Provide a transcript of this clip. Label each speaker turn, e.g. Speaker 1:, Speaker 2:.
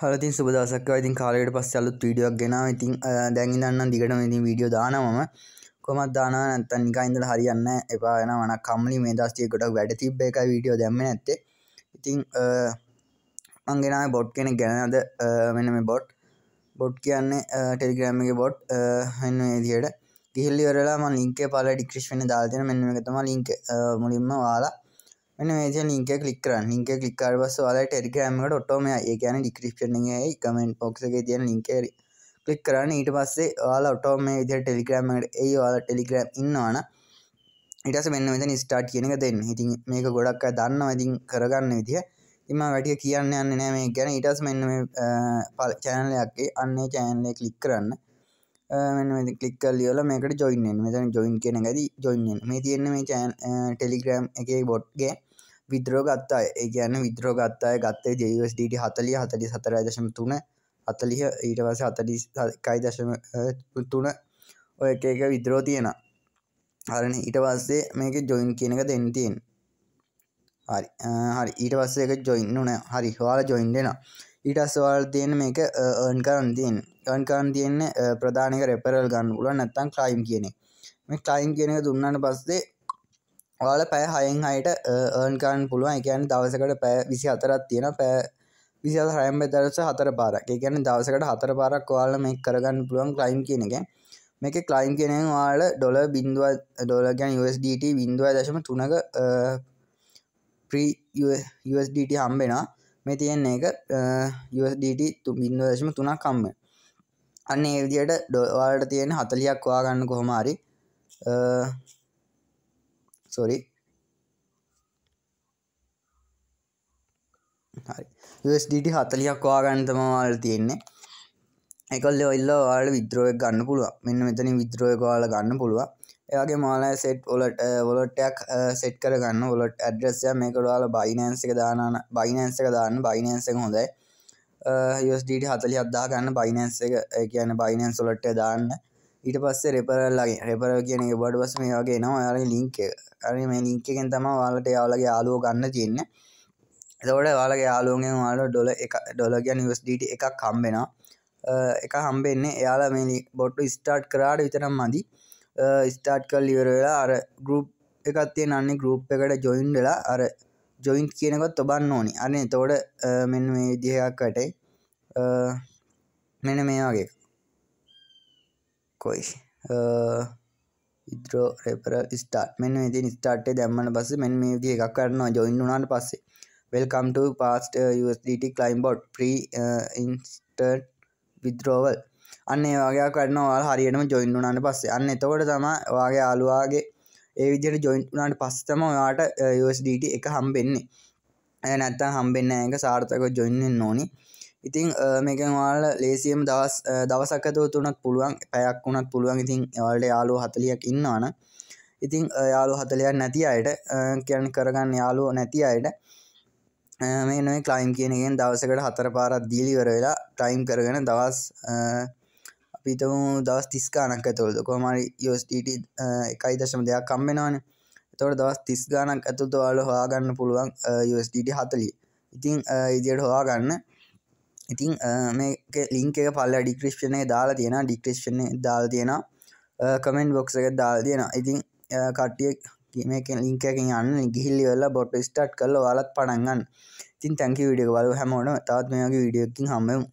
Speaker 1: හලතින් සුබදසක්ව ඉතින් කාලට පස් අලුත් වීඩියක් ගෙන ඉතින් දැඟිදන්න දිගටම ඉතින් වීඩියෝ දානමම කොමත් දාන නැත්තන් නිකයින්දල හරියන්න එපා යන වන කම්ලි මේ දස්තිය ගොඩක් වැඩ තිබ්බ එක වීඩියෝ දැම්ම නැත්තේ ඉතිං මංගෙන බොට් කෙනෙ ගැනද මෙන මේ බොට් බොට් කියන්නේ ටෙල්ග්‍රම්මගේ බොට් හන්න දියට ගිහිල්ලි වරලා ම ලින්ක පල ඩික්‍රිෂ් වෙන දාල්තන මෙන්න එකතම ලින්ක මුලින්ම වාලා මෙන්න මේ ලින්ක කලික් කරන්න ලින්ක කලික්කාර පස්ස වාලා ටෙරිග්‍රෑම්මකට ඔටෝම ඒ කියන ඩික්‍රිප්ෂන් එකයි කමෙන්ට් බොක්ස් එකේ තියෙන ලින්ක ක්ලික් කරන්න ඊට පස්සේ ඔයාලා ඔටෝම මේ විදිහට ටෙලිග්‍රෑම් එකට එයි ඔයාලා ටෙලිග්‍රෑම් ඉන්නවනම් ඊට පස්සේ මෙන්න මෙතන ස්ටාර්ට් කියන එක දෙන්න. ඉතින් මේක ගොඩක් අය දන්නවා ඉතින් කරගන්න විදිහ. ඉතින් මම වැඩි කියන්න යන්නේ නැහැ මේක ගැන. ඊට පස්සේ මෙන්න මේ channel එකේ අන්න ඒ channel එක ක්ලික් කරන්න. මෙන්න මෙති කලික් කල්ලියල මේකට ජොයින්ෙන් මෙතන ජොයින් කියන ගැද ජොයින්ෙන් මේ තියෙන මේ චෑන් ටෙලිග්‍රම් එක බොට්ගේ විද්‍රෝ ගත්තා ඒ කියන්න විද්‍රෝ ගත්තාය ගත්තේ ජවස්ඩට හතලිය හතලි සතරයි දශම තුන අතලිහ ඊටවස හතලි කයි දශම තුන ඔය එක එක විද්‍රෝ තියෙන හරන ඊට පස්සේ මේක ජොයින් කියනක දෙන්තියෙන් හරි හරි ඊට පස්සේ එක ජොයින් නුන හරි හවාල ජොයින් දෙෙන ඊට අස්වාල් තියෙන මේක ඕන් කරන් තියෙන් ඔන් කරන් තියෙන්නේ ප්‍රධානක රෙපරල් ගන්න උලන් නැත්තන් ක්‍රයිම් කියනෙ මේ ටයිම් කියනක දුන්නට පස්සේ ඔයාල පෑ හයෙන් හයට ඒර්න්කාන් පුළුවන් එකයන් දවසකට පෑ විසි හතරත් තියෙන පෑ විසි හයම් දරස හතර පාරක් එකන දවසකට හතර පාරක් වාල මේ කරගන්න පුළුවන් ක්ලයිම් කියන එක මේක ක්ලයිම් කෙනෙන් වාල ඩොල බින්දුව ඩොලගැන් USDT බින්දුව දශම තුනක ප්‍රීUSDT හම්බෙනවා මේ තියෙන්නේ එක USDT තු බින්දුව දශම තුනක් කම්ම අන්න ඒවිදියට ඩොවාලට තියෙන හතලියක් වාගන්න කොහොමහරි සොරි හරිස්ඩට හතලියක් වාගන්තම වාල තියෙන්නේ එකල් ඔල්ල වාල විද්‍රෝයක් ගන්න පුළුව මෙන්න මෙතන විද්‍රෝය වාල ගන්න පුළුව එයාගේ මාලා සෙට් ඔලට වොලොට්ටයක් සෙට් කරගන්න ඔොලොට් ඇඩ්‍රස්ය මේකඩවාල බයිනන්සික දාන බයිනන්සක දාන්න බයිනන්සක හොඳයි යස්ඩට හතලි අද්දා ගන්න බයිනන්ස එක කියන බයිනන් සොලොට්ට දාන්න ඊට පස්සේ රෙපරල්ලගේ රෙපර කියන එක බඩ පස්ස මේ වගේ නවා යාලගේ ලිංක අර මේ ලිංක එකෙන් තම වාලට යාලගේ යාලුව ගන්න තියෙන්න එතකොට යාලගේ යාලුවන්ගෙන් වාලට ඩොල එක ඩොල කියන USDT එකක් හම්බෙනවා එක හම්බෙන්නේ එයාලා මේ බොට්ටු ස්ටාර්ට් කරාට විතරම් මදි ස්ටාර්ට් කල් ඉවර වෙලා අර ගරුප් එකත් තියෙන අන්නේ ගරුප් එකට ජොයින් වෙලා අර ජොයින් කියනකොත් තබන්න ඕනි අනේ එතකොට මෙන්න මේ විදිහයක් කටේ මෙන්න මේ වගේ කොයි ඉද්‍රෝ රෙපර ස්ටාට් මෙන්න ඉතින් ස්ටාර්ටේ දැම්මන පස මෙන් මේ විදි එකක් කරනවා ජොයින් වුණාට පස්සේ වෙල්කම්ට පාස්ට USDT කලයිම් බොඩ් ප්‍රී ඉන්ස්ටර් විද්‍රෝවල් අන්න ඒවාගේ කරන වාල් හරියටම ජොයින් වුණාට පස්සේ අන්න එතකොට තම වාගේ අලුවාගේ ඒ විදියට ජොයින් වුණාට පස්සතම ඔයාට USDT uh, එක හම්බෙන්නේ ඇ නැත්තම් හම්බෙන්න එක සාර්ථක ජොයින්ෙන් ඕනි ඉතිං මේකෙන් වාල ලේසියම් දවස් දවසකතු තුනත් පුළුවන් පැයක් වුණත් පුළුවන් ඉතින් යාලට යාලු හතලියක් ඉන්නවාන ඉතිං යාලු හතලයක් නැති අයට කියන් කරගන්න යාලුව නැති අයට මේ නොයි ක්ලයිම් කියනගෙන් දවසකට හතර පාරත් දීලිවර වෙලා ටයිම් කරගෙන දවස් අපිතම දවස් තිස්කානක් ඇතුවලද කොමරි යෝස්ටට එකයි දශම දෙයක් කම්බෙනවාන තොට දවස් තිස් ගානක් ඇතුතු වාල හොයාගන්න පුළුවන් යෝස්ටට හතලි ඉතිං ඉදියට හොයාගන්න ඉතින් මේ ලිංක එක පල්ල ඩික්‍රේෂණය දාලා තියෙන ඩික්‍රේෂණ දාල් තියෙන කමෙන්ට් බොක්ස එක දාල් තියෙන ඉතින් කට්ටිය මේ ලිංකකින් අන්න ගිහිල්ලි වෙලා බොට ස්ටට් කල්ල වාලත් පඩන්ගන්න ඉතින් තැන්කි විඩිය බලු හැමෝන තවත් මේගේ විඩියකින් හම්මම්